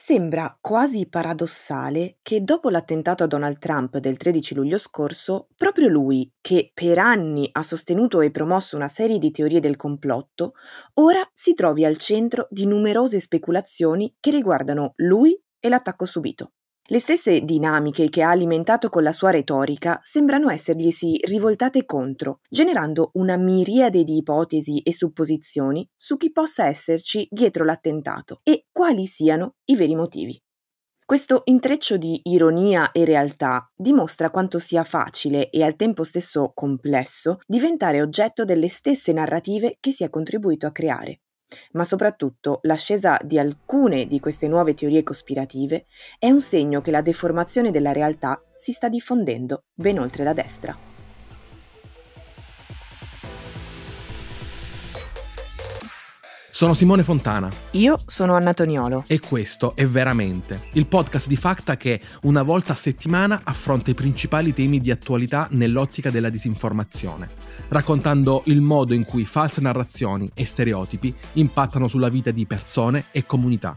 Sembra quasi paradossale che dopo l'attentato a Donald Trump del 13 luglio scorso, proprio lui, che per anni ha sostenuto e promosso una serie di teorie del complotto, ora si trovi al centro di numerose speculazioni che riguardano lui e l'attacco subito. Le stesse dinamiche che ha alimentato con la sua retorica sembrano esserglisi rivoltate contro, generando una miriade di ipotesi e supposizioni su chi possa esserci dietro l'attentato e quali siano i veri motivi. Questo intreccio di ironia e realtà dimostra quanto sia facile e al tempo stesso complesso diventare oggetto delle stesse narrative che si è contribuito a creare. Ma soprattutto l'ascesa di alcune di queste nuove teorie cospirative è un segno che la deformazione della realtà si sta diffondendo ben oltre la destra. Sono Simone Fontana. Io sono Anna Toniolo. E questo è Veramente, il podcast di Facta che una volta a settimana affronta i principali temi di attualità nell'ottica della disinformazione, raccontando il modo in cui false narrazioni e stereotipi impattano sulla vita di persone e comunità.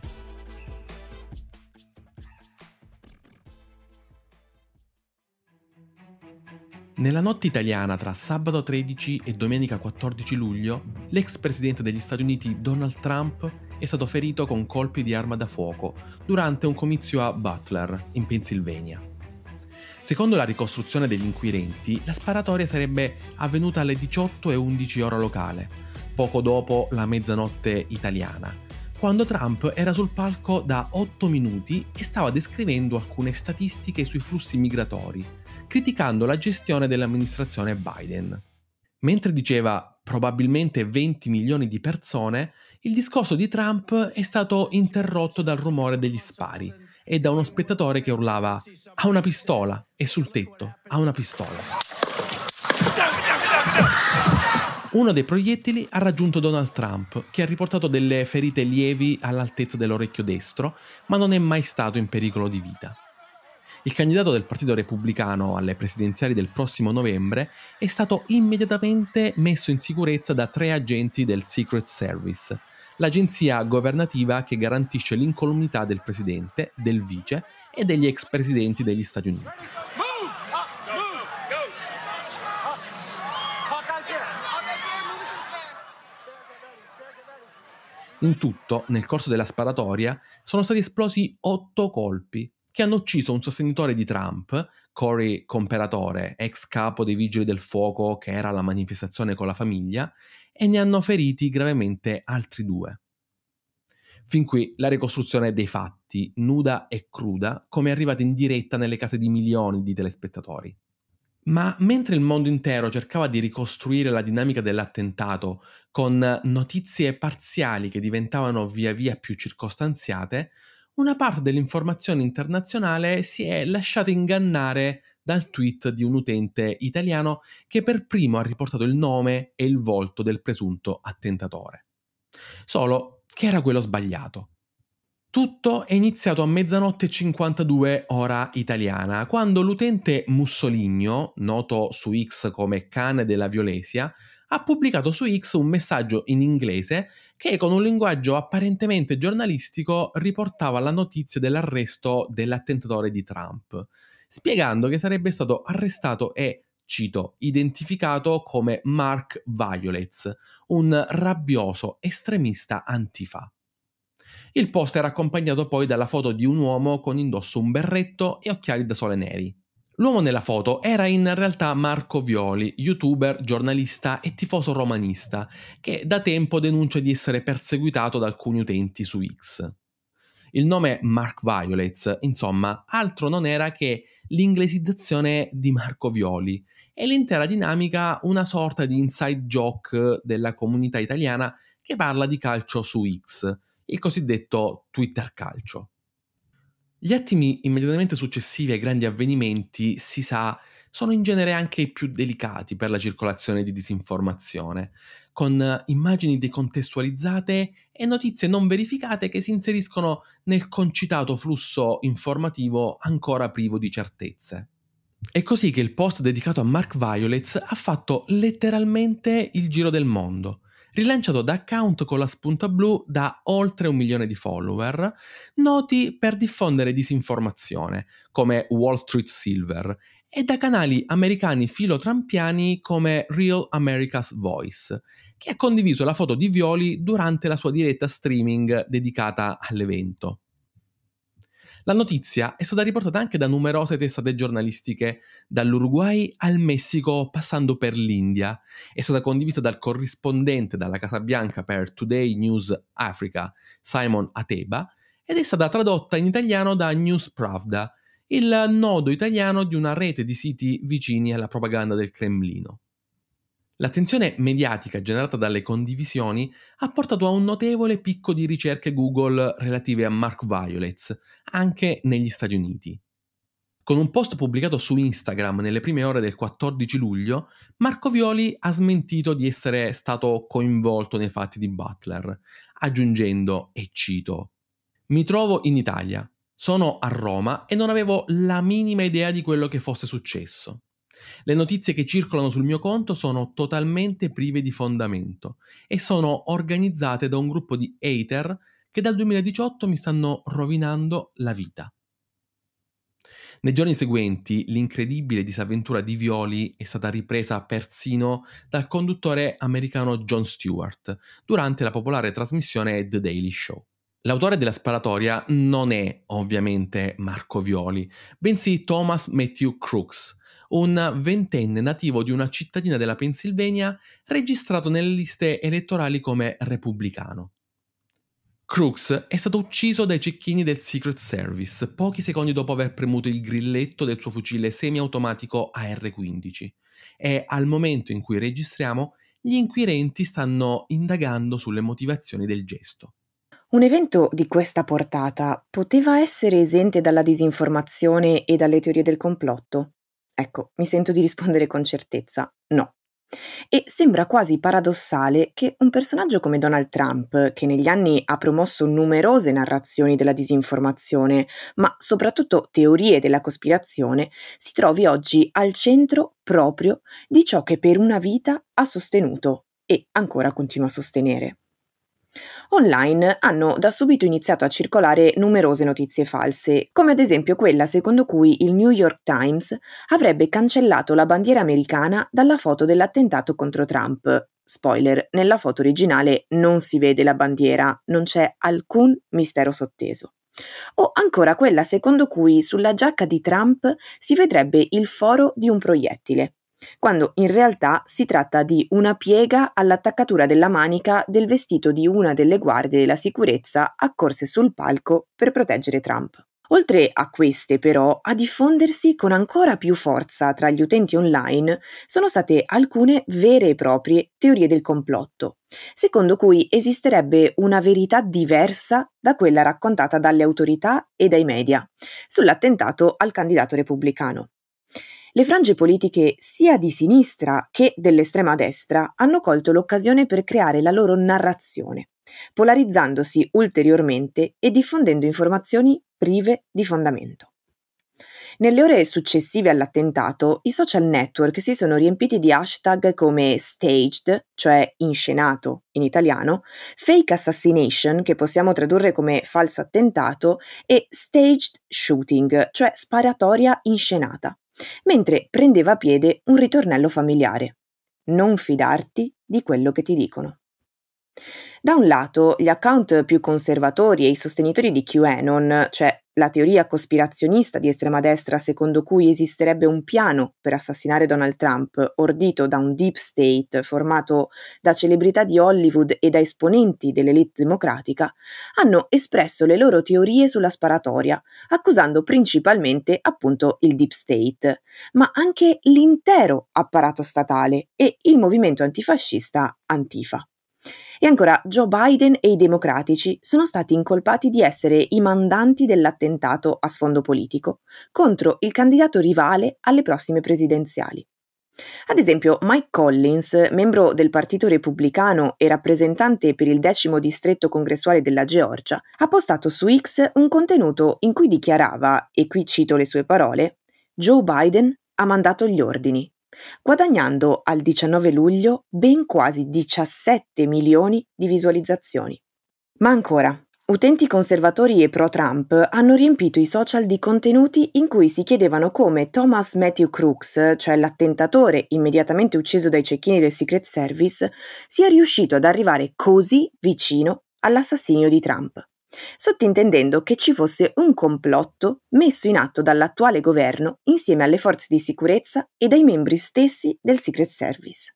Nella notte italiana tra sabato 13 e domenica 14 luglio, l'ex presidente degli Stati Uniti Donald Trump è stato ferito con colpi di arma da fuoco durante un comizio a Butler, in Pennsylvania. Secondo la ricostruzione degli inquirenti, la sparatoria sarebbe avvenuta alle 18.11 ora locale, poco dopo la mezzanotte italiana, quando Trump era sul palco da 8 minuti e stava descrivendo alcune statistiche sui flussi migratori criticando la gestione dell'amministrazione Biden. Mentre diceva probabilmente 20 milioni di persone, il discorso di Trump è stato interrotto dal rumore degli spari e da uno spettatore che urlava ha una pistola e sul tetto ha una pistola. Uno dei proiettili ha raggiunto Donald Trump, che ha riportato delle ferite lievi all'altezza dell'orecchio destro, ma non è mai stato in pericolo di vita. Il candidato del Partito Repubblicano alle presidenziali del prossimo novembre è stato immediatamente messo in sicurezza da tre agenti del Secret Service, l'agenzia governativa che garantisce l'incolumità del presidente, del vice e degli ex presidenti degli Stati Uniti. In tutto, nel corso della sparatoria, sono stati esplosi otto colpi, che hanno ucciso un sostenitore di Trump, Cory Comperatore, ex capo dei vigili del fuoco che era alla manifestazione con la famiglia, e ne hanno feriti gravemente altri due. Fin qui la ricostruzione dei fatti, nuda e cruda, come è arrivata in diretta nelle case di milioni di telespettatori. Ma mentre il mondo intero cercava di ricostruire la dinamica dell'attentato con notizie parziali che diventavano via via più circostanziate, una parte dell'informazione internazionale si è lasciata ingannare dal tweet di un utente italiano che per primo ha riportato il nome e il volto del presunto attentatore. Solo che era quello sbagliato. Tutto è iniziato a mezzanotte 52 ora italiana, quando l'utente Mussoligno, noto su X come cane della Violesia, ha pubblicato su X un messaggio in inglese che con un linguaggio apparentemente giornalistico riportava la notizia dell'arresto dell'attentatore di Trump, spiegando che sarebbe stato arrestato e, cito, identificato come Mark Violets, un rabbioso estremista antifa. Il post era accompagnato poi dalla foto di un uomo con indosso un berretto e occhiali da sole neri. L'uomo nella foto era in realtà Marco Violi, youtuber, giornalista e tifoso romanista, che da tempo denuncia di essere perseguitato da alcuni utenti su X. Il nome Mark Violets, insomma, altro non era che l'inglesizzazione di Marco Violi e l'intera dinamica una sorta di inside joke della comunità italiana che parla di calcio su X, il cosiddetto Twitter calcio. Gli attimi immediatamente successivi ai grandi avvenimenti, si sa, sono in genere anche i più delicati per la circolazione di disinformazione, con immagini decontestualizzate e notizie non verificate che si inseriscono nel concitato flusso informativo ancora privo di certezze. È così che il post dedicato a Mark Violets ha fatto letteralmente il giro del mondo rilanciato da account con la spunta blu da oltre un milione di follower, noti per diffondere disinformazione, come Wall Street Silver, e da canali americani filotrampiani come Real America's Voice, che ha condiviso la foto di Violi durante la sua diretta streaming dedicata all'evento. La notizia è stata riportata anche da numerose testate giornalistiche, dall'Uruguay al Messico, passando per l'India. È stata condivisa dal corrispondente dalla Casa Bianca per Today News Africa, Simon Ateba, ed è stata tradotta in italiano da News Pravda, il nodo italiano di una rete di siti vicini alla propaganda del Cremlino. L'attenzione mediatica generata dalle condivisioni ha portato a un notevole picco di ricerche Google relative a Mark Violets, anche negli Stati Uniti. Con un post pubblicato su Instagram nelle prime ore del 14 luglio, Marco Violi ha smentito di essere stato coinvolto nei fatti di Butler, aggiungendo, e cito, Mi trovo in Italia, sono a Roma e non avevo la minima idea di quello che fosse successo. Le notizie che circolano sul mio conto sono totalmente prive di fondamento e sono organizzate da un gruppo di hater che dal 2018 mi stanno rovinando la vita. Nei giorni seguenti l'incredibile disavventura di Violi è stata ripresa persino dal conduttore americano Jon Stewart durante la popolare trasmissione The Daily Show. L'autore della sparatoria non è ovviamente Marco Violi, bensì Thomas Matthew Crooks, un ventenne nativo di una cittadina della Pennsylvania registrato nelle liste elettorali come repubblicano. Crooks è stato ucciso dai cecchini del Secret Service pochi secondi dopo aver premuto il grilletto del suo fucile semiautomatico AR-15 e al momento in cui registriamo gli inquirenti stanno indagando sulle motivazioni del gesto. Un evento di questa portata poteva essere esente dalla disinformazione e dalle teorie del complotto? Ecco, mi sento di rispondere con certezza, no. E sembra quasi paradossale che un personaggio come Donald Trump, che negli anni ha promosso numerose narrazioni della disinformazione, ma soprattutto teorie della cospirazione, si trovi oggi al centro proprio di ciò che per una vita ha sostenuto e ancora continua a sostenere. Online hanno da subito iniziato a circolare numerose notizie false, come ad esempio quella secondo cui il New York Times avrebbe cancellato la bandiera americana dalla foto dell'attentato contro Trump. Spoiler, nella foto originale non si vede la bandiera, non c'è alcun mistero sotteso. O ancora quella secondo cui sulla giacca di Trump si vedrebbe il foro di un proiettile quando in realtà si tratta di una piega all'attaccatura della manica del vestito di una delle guardie della sicurezza accorse sul palco per proteggere Trump. Oltre a queste, però, a diffondersi con ancora più forza tra gli utenti online sono state alcune vere e proprie teorie del complotto, secondo cui esisterebbe una verità diversa da quella raccontata dalle autorità e dai media sull'attentato al candidato repubblicano. Le frange politiche sia di sinistra che dell'estrema destra hanno colto l'occasione per creare la loro narrazione, polarizzandosi ulteriormente e diffondendo informazioni prive di fondamento. Nelle ore successive all'attentato, i social network si sono riempiti di hashtag come staged, cioè inscenato in italiano, fake assassination, che possiamo tradurre come falso attentato, e staged shooting, cioè sparatoria inscenata mentre prendeva a piede un ritornello familiare. Non fidarti di quello che ti dicono. Da un lato, gli account più conservatori e i sostenitori di QAnon, cioè la teoria cospirazionista di estrema destra secondo cui esisterebbe un piano per assassinare Donald Trump, ordito da un deep state formato da celebrità di Hollywood e da esponenti dell'elite democratica, hanno espresso le loro teorie sulla sparatoria, accusando principalmente appunto il deep state, ma anche l'intero apparato statale e il movimento antifascista Antifa. E ancora, Joe Biden e i democratici sono stati incolpati di essere i mandanti dell'attentato a sfondo politico contro il candidato rivale alle prossime presidenziali. Ad esempio, Mike Collins, membro del Partito Repubblicano e rappresentante per il decimo distretto congressuale della Georgia, ha postato su X un contenuto in cui dichiarava, e qui cito le sue parole, Joe Biden ha mandato gli ordini guadagnando al 19 luglio ben quasi 17 milioni di visualizzazioni. Ma ancora, utenti conservatori e pro-Trump hanno riempito i social di contenuti in cui si chiedevano come Thomas Matthew Crooks, cioè l'attentatore immediatamente ucciso dai cecchini del Secret Service, sia riuscito ad arrivare così vicino all'assassinio di Trump sottintendendo che ci fosse un complotto messo in atto dall'attuale governo insieme alle forze di sicurezza e dai membri stessi del Secret Service.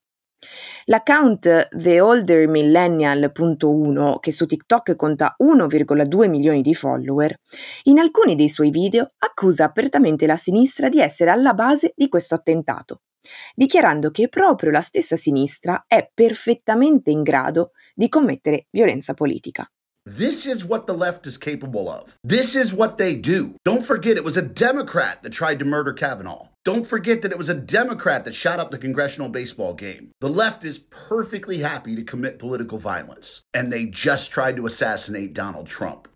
L'account TheOlderMillennial.1, che su TikTok conta 1,2 milioni di follower, in alcuni dei suoi video accusa apertamente la sinistra di essere alla base di questo attentato, dichiarando che proprio la stessa sinistra è perfettamente in grado di commettere violenza politica. This is what the left is capable of. This is what they do. Don't forget, it was a Democrat that tried to murder Kavanaugh. Don't forget that it was a Democrat that shot up the congressional baseball game. The left is perfectly happy to commit political violence, and they just tried to assassinate Donald Trump.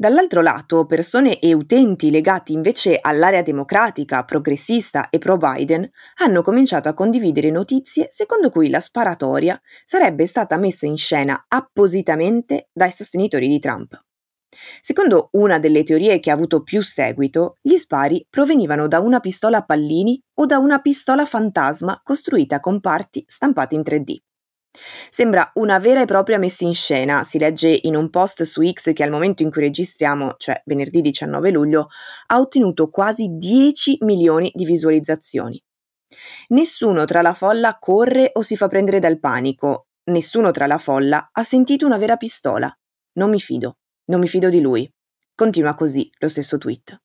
Dall'altro lato, persone e utenti legati invece all'area democratica, progressista e pro-Biden hanno cominciato a condividere notizie secondo cui la sparatoria sarebbe stata messa in scena appositamente dai sostenitori di Trump. Secondo una delle teorie che ha avuto più seguito, gli spari provenivano da una pistola a pallini o da una pistola fantasma costruita con parti stampate in 3D. Sembra una vera e propria messa in scena, si legge in un post su X che al momento in cui registriamo, cioè venerdì 19 luglio, ha ottenuto quasi 10 milioni di visualizzazioni. Nessuno tra la folla corre o si fa prendere dal panico, nessuno tra la folla ha sentito una vera pistola. Non mi fido, non mi fido di lui. Continua così lo stesso tweet.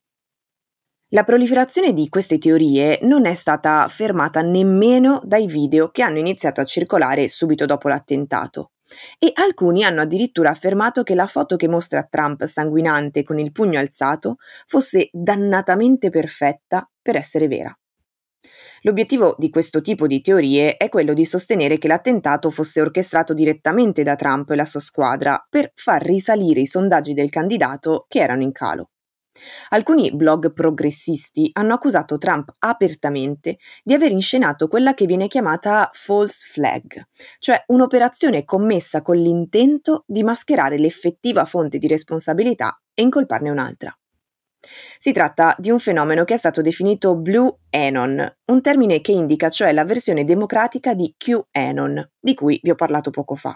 La proliferazione di queste teorie non è stata fermata nemmeno dai video che hanno iniziato a circolare subito dopo l'attentato. E alcuni hanno addirittura affermato che la foto che mostra Trump sanguinante con il pugno alzato fosse dannatamente perfetta per essere vera. L'obiettivo di questo tipo di teorie è quello di sostenere che l'attentato fosse orchestrato direttamente da Trump e la sua squadra per far risalire i sondaggi del candidato che erano in calo. Alcuni blog progressisti hanno accusato Trump apertamente di aver inscenato quella che viene chiamata false flag, cioè un'operazione commessa con l'intento di mascherare l'effettiva fonte di responsabilità e incolparne un'altra. Si tratta di un fenomeno che è stato definito Blue Anon, un termine che indica cioè la versione democratica di QAnon, di cui vi ho parlato poco fa.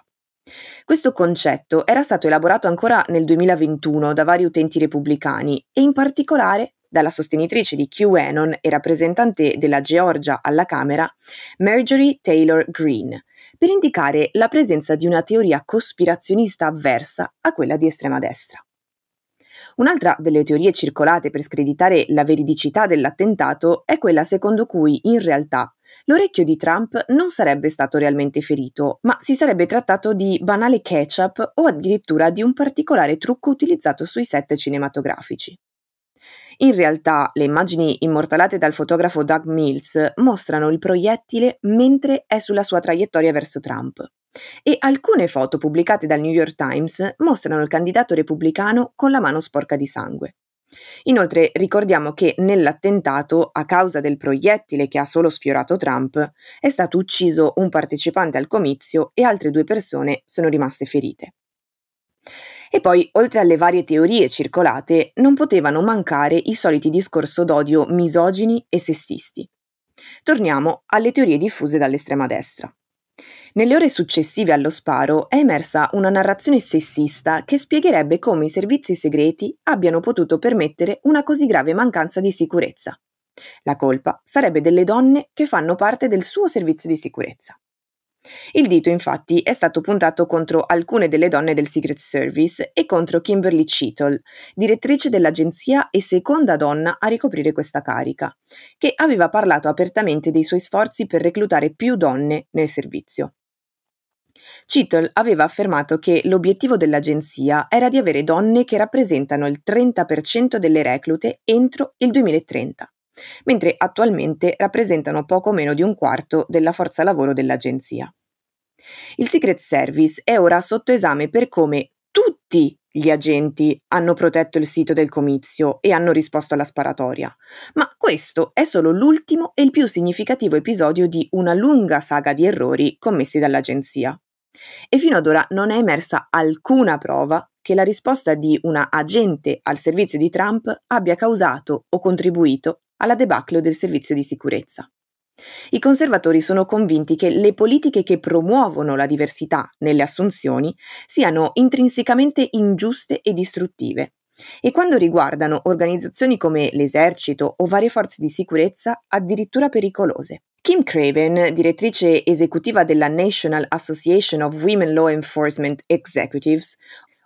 Questo concetto era stato elaborato ancora nel 2021 da vari utenti repubblicani e in particolare dalla sostenitrice di QAnon e rappresentante della Georgia alla Camera, Marjorie Taylor Greene, per indicare la presenza di una teoria cospirazionista avversa a quella di estrema destra. Un'altra delle teorie circolate per screditare la veridicità dell'attentato è quella secondo cui in realtà L'orecchio di Trump non sarebbe stato realmente ferito, ma si sarebbe trattato di banale ketchup o addirittura di un particolare trucco utilizzato sui set cinematografici. In realtà, le immagini immortalate dal fotografo Doug Mills mostrano il proiettile mentre è sulla sua traiettoria verso Trump. E alcune foto pubblicate dal New York Times mostrano il candidato repubblicano con la mano sporca di sangue. Inoltre ricordiamo che nell'attentato, a causa del proiettile che ha solo sfiorato Trump, è stato ucciso un partecipante al comizio e altre due persone sono rimaste ferite. E poi, oltre alle varie teorie circolate, non potevano mancare i soliti discorso d'odio misogini e sessisti. Torniamo alle teorie diffuse dall'estrema destra. Nelle ore successive allo sparo è emersa una narrazione sessista che spiegherebbe come i servizi segreti abbiano potuto permettere una così grave mancanza di sicurezza. La colpa sarebbe delle donne che fanno parte del suo servizio di sicurezza. Il dito infatti è stato puntato contro alcune delle donne del Secret Service e contro Kimberly Cheadle, direttrice dell'agenzia e seconda donna a ricoprire questa carica, che aveva parlato apertamente dei suoi sforzi per reclutare più donne nel servizio. Chittle aveva affermato che l'obiettivo dell'agenzia era di avere donne che rappresentano il 30% delle reclute entro il 2030, mentre attualmente rappresentano poco meno di un quarto della forza lavoro dell'agenzia. Il Secret Service è ora sotto esame per come tutti gli agenti hanno protetto il sito del comizio e hanno risposto alla sparatoria, ma questo è solo l'ultimo e il più significativo episodio di una lunga saga di errori commessi dall'agenzia. E fino ad ora non è emersa alcuna prova che la risposta di una agente al servizio di Trump abbia causato o contribuito alla debacle del servizio di sicurezza. I conservatori sono convinti che le politiche che promuovono la diversità nelle assunzioni siano intrinsecamente ingiuste e distruttive e quando riguardano organizzazioni come l'esercito o varie forze di sicurezza addirittura pericolose. Kim Craven, direttrice esecutiva della National Association of Women Law Enforcement Executives,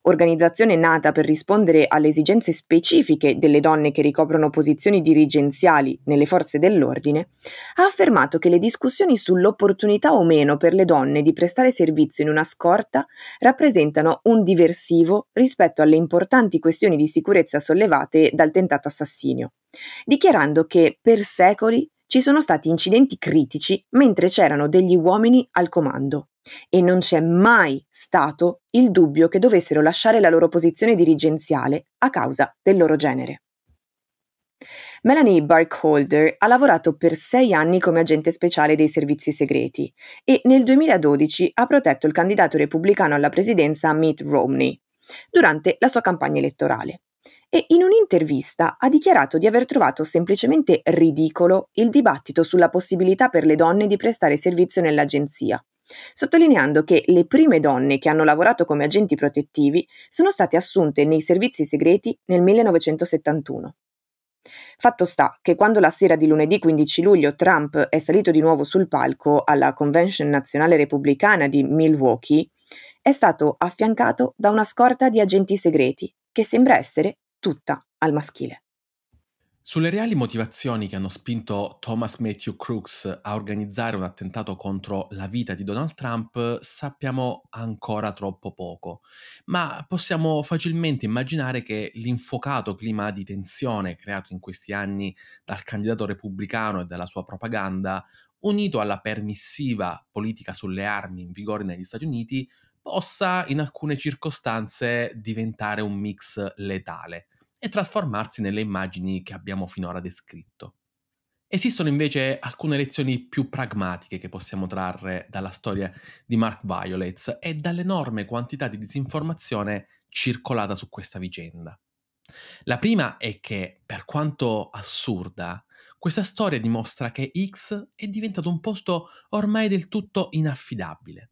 organizzazione nata per rispondere alle esigenze specifiche delle donne che ricoprono posizioni dirigenziali nelle forze dell'ordine, ha affermato che le discussioni sull'opportunità o meno per le donne di prestare servizio in una scorta rappresentano un diversivo rispetto alle importanti questioni di sicurezza sollevate dal tentato assassinio, dichiarando che per secoli ci sono stati incidenti critici mentre c'erano degli uomini al comando e non c'è mai stato il dubbio che dovessero lasciare la loro posizione dirigenziale a causa del loro genere. Melanie Barkholder ha lavorato per sei anni come agente speciale dei servizi segreti e nel 2012 ha protetto il candidato repubblicano alla presidenza Mitt Romney durante la sua campagna elettorale e in un'intervista ha dichiarato di aver trovato semplicemente ridicolo il dibattito sulla possibilità per le donne di prestare servizio nell'agenzia, sottolineando che le prime donne che hanno lavorato come agenti protettivi sono state assunte nei servizi segreti nel 1971. Fatto sta che quando la sera di lunedì 15 luglio Trump è salito di nuovo sul palco alla Convention nazionale repubblicana di Milwaukee, è stato affiancato da una scorta di agenti segreti che sembra essere tutta al maschile. Sulle reali motivazioni che hanno spinto Thomas Matthew Crooks a organizzare un attentato contro la vita di Donald Trump sappiamo ancora troppo poco, ma possiamo facilmente immaginare che l'infuocato clima di tensione creato in questi anni dal candidato repubblicano e dalla sua propaganda, unito alla permissiva politica sulle armi in vigore negli Stati Uniti, possa in alcune circostanze diventare un mix letale e trasformarsi nelle immagini che abbiamo finora descritto. Esistono invece alcune lezioni più pragmatiche che possiamo trarre dalla storia di Mark Violets e dall'enorme quantità di disinformazione circolata su questa vicenda. La prima è che, per quanto assurda, questa storia dimostra che X è diventato un posto ormai del tutto inaffidabile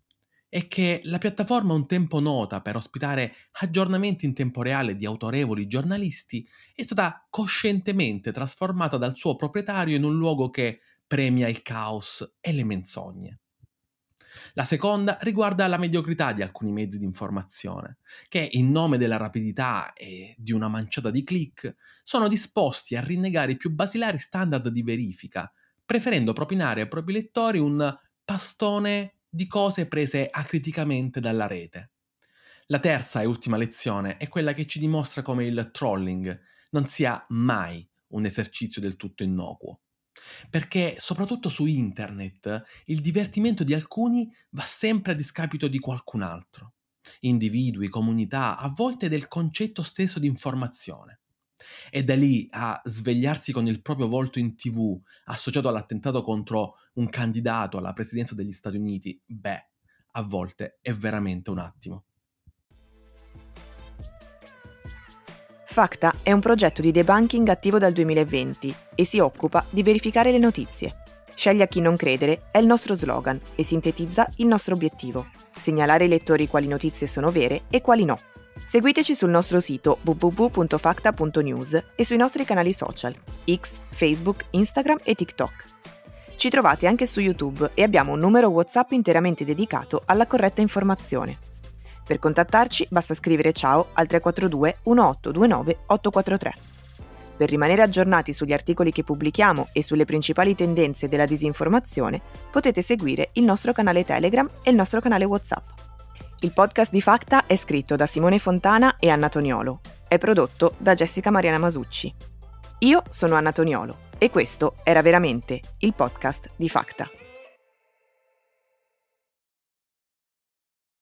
è che la piattaforma un tempo nota per ospitare aggiornamenti in tempo reale di autorevoli giornalisti è stata coscientemente trasformata dal suo proprietario in un luogo che premia il caos e le menzogne. La seconda riguarda la mediocrità di alcuni mezzi di informazione, che in nome della rapidità e di una manciata di click sono disposti a rinnegare i più basilari standard di verifica, preferendo propinare ai propri lettori un pastone di cose prese acriticamente dalla rete. La terza e ultima lezione è quella che ci dimostra come il trolling non sia mai un esercizio del tutto innocuo. Perché soprattutto su internet il divertimento di alcuni va sempre a discapito di qualcun altro. Individui, comunità, a volte del concetto stesso di informazione e da lì a svegliarsi con il proprio volto in tv associato all'attentato contro un candidato alla presidenza degli Stati Uniti, beh, a volte è veramente un attimo. Facta è un progetto di debunking attivo dal 2020 e si occupa di verificare le notizie. Scegli a chi non credere è il nostro slogan e sintetizza il nostro obiettivo, segnalare ai lettori quali notizie sono vere e quali no. Seguiteci sul nostro sito www.facta.news e sui nostri canali social X, Facebook, Instagram e TikTok. Ci trovate anche su YouTube e abbiamo un numero WhatsApp interamente dedicato alla corretta informazione. Per contattarci basta scrivere ciao al 342 1829 843. Per rimanere aggiornati sugli articoli che pubblichiamo e sulle principali tendenze della disinformazione, potete seguire il nostro canale Telegram e il nostro canale WhatsApp. Il podcast di Facta è scritto da Simone Fontana e Anna Toniolo. È prodotto da Jessica Mariana Masucci. Io sono Anna Toniolo e questo era veramente il podcast di Facta.